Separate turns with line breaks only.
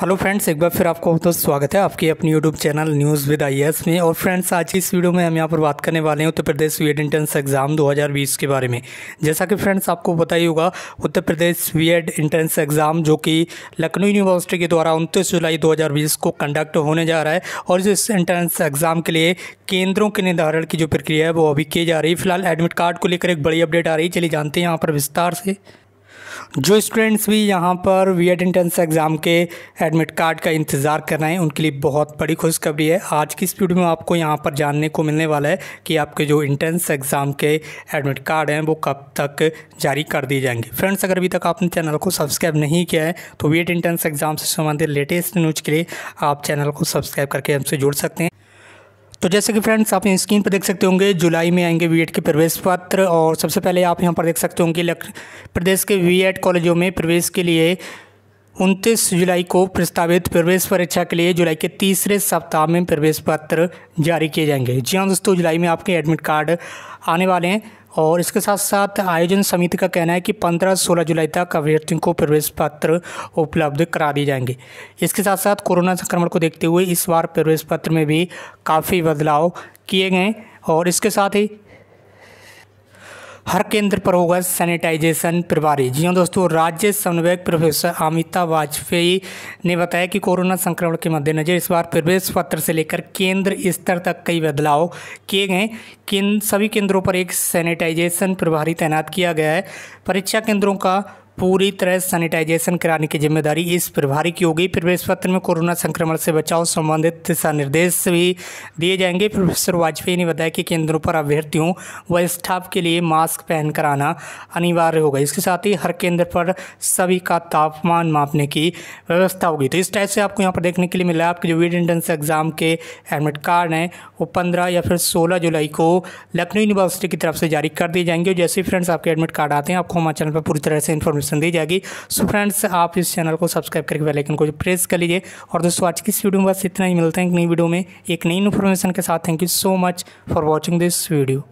hello friends एक बार फिर आपको बहुत तो स्वागत है आपकी अपनी यूट्यूब चैनल न्यूज़ विद आई में और फ्रेंड्स आज की इस वीडियो में हम यहाँ पर बात करने वाले हैं उत्तर प्रदेश वी एंट्रेंस एग्ज़ाम 2020 के बारे में जैसा कि फ्रेंड्स आपको पता ही होगा उत्तर प्रदेश वी इंट्रेंस एग्ज़ाम जो कि लखनऊ यूनिवर्सिटी के द्वारा उनतीस जुलाई दो को कंडक्ट होने जा रहा है और जो इस एंट्रेंस एग्ज़ाम के लिए केंद्रों के निर्धारण की जो प्रक्रिया है वो अभी की जा रही है फिलहाल एडमिट कार्ड को लेकर एक बड़ी अपडेट आ रही है चलिए जानते हैं यहाँ पर विस्तार से जो स्टूडेंट्स भी यहाँ पर वी एड इंट्रेंस एग्ज़ाम के एडमिट कार्ड का इंतज़ार कर रहे हैं उनके लिए बहुत बड़ी खुशखबरी है आज की इस वीडियो में आपको यहाँ पर जानने को मिलने वाला है कि आपके जो इंट्रेंस एग्ज़ाम के एडमिट कार्ड हैं वो कब तक जारी कर दिए जाएंगे फ्रेंड्स अगर अभी तक आपने चैनल को सब्सक्राइब नहीं किया है तो वी एड इंट्रेंस एग्ज़ाम से संबंधित लेटेस्ट न्यूज़ के लिए आप चैनल को सब्सक्राइब करके हमसे जुड़ सकते हैं तो जैसे कि फ्रेंड्स आप स्क्रीन पर देख सकते होंगे जुलाई में आएंगे वीएड के प्रवेश पत्र और सबसे पहले आप यहाँ पर देख सकते होंगे प्रदेश के वीएड कॉलेजों में प्रवेश के लिए उनतीस जुलाई को प्रस्तावित प्रवेश परीक्षा के लिए जुलाई के तीसरे सप्ताह में प्रवेश पत्र जारी किए जाएंगे जी हाँ दोस्तों जुलाई में आपके एडमिट कार्ड आने वाले हैं और इसके साथ साथ आयोजन समिति का कहना है कि 15-16 जुलाई तक अभ्यर्थियों को प्रवेश पत्र उपलब्ध करा दिए जाएंगे इसके साथ साथ कोरोना संक्रमण को देखते हुए इस बार प्रवेश पत्र में भी काफ़ी बदलाव किए गए और इसके साथ ही हर केंद्र पर होगा सैनिटाइजेशन प्रभारी जी हाँ दोस्तों राज्य समन्वयक प्रोफेसर अमिता वाजपेयी ने बताया कि कोरोना संक्रमण के मद्देनज़र इस बार प्रवेश पत्र से लेकर केंद्र स्तर तक कई बदलाव किए गए किन सभी केंद्रों पर एक सैनिटाइजेशन प्रभारी तैनात किया गया है परीक्षा केंद्रों का पूरी तरह सैनिटाइजेशन कराने की जिम्मेदारी इस प्रभारी की होगी प्रवेश पत्र में कोरोना संक्रमण से बचाव संबंधित दिशा निर्देश भी दिए जाएंगे प्रोफेसर वाजपेयी ने बताया कि केंद्रों पर अभ्यर्थियों व स्टाफ के लिए मास्क पहन कर आना अनिवार्य होगा इसके साथ ही हर केंद्र पर सभी का तापमान मापने की व्यवस्था होगी तो इस टाइप से आपको यहाँ पर देखने के लिए मिला आपके जो वीड एंट्रेंस एग्जाम के एडमिट कार्ड हैं वो पंद्रह या फिर सोलह जुलाई को लखनऊ यूनिवर्सिटी की तरफ से जारी कर दिए जाएंगे जैसे फ्रेंड्स आपके एडमिट कार्ड आते हैं आपको हमारे चैनल पर पूरी तरह से इन्फॉर्मेशन नोटिफिकेशन दी जाएगी सो फ्रेंड्स आप इस चैनल को सब्सक्राइब करके बेल आइकन को प्रेस कर लीजिए और दोस्तों आज की इस वीडियो में बस इतना ही मिलता है एक नई वीडियो में एक नई इन्फॉर्मेशन के साथ thank you so much for watching this video